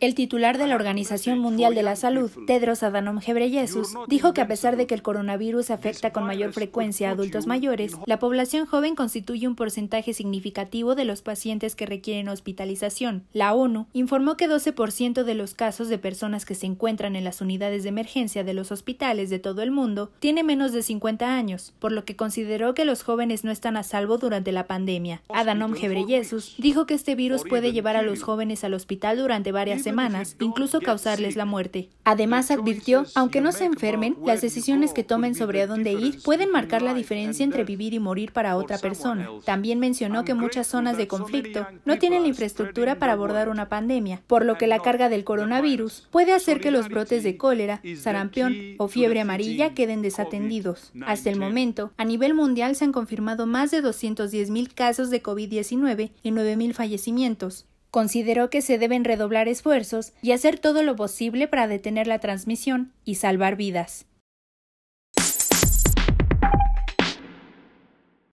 El titular de la Organización Mundial de la Salud, Tedros Adhanom Ghebreyesus, dijo que a pesar de que el coronavirus afecta con mayor frecuencia a adultos mayores, la población joven constituye un porcentaje significativo de los pacientes que requieren hospitalización. La ONU informó que 12% de los casos de personas que se encuentran en las unidades de emergencia de los hospitales de todo el mundo tiene menos de 50 años, por lo que consideró que los jóvenes no están a salvo durante la pandemia. Adhanom Ghebreyesus dijo que este virus puede llevar a los jóvenes al hospital durante varias semanas, incluso causarles la muerte. Además advirtió, aunque no se enfermen, las decisiones que tomen sobre a dónde ir pueden marcar la diferencia entre vivir y morir para otra persona. También mencionó que muchas zonas de conflicto no tienen la infraestructura para abordar una pandemia, por lo que la carga del coronavirus puede hacer que los brotes de cólera, sarampión o fiebre amarilla queden desatendidos. Hasta el momento, a nivel mundial se han confirmado más de 210.000 casos de COVID-19 y 9.000 fallecimientos. Consideró que se deben redoblar esfuerzos y hacer todo lo posible para detener la transmisión y salvar vidas.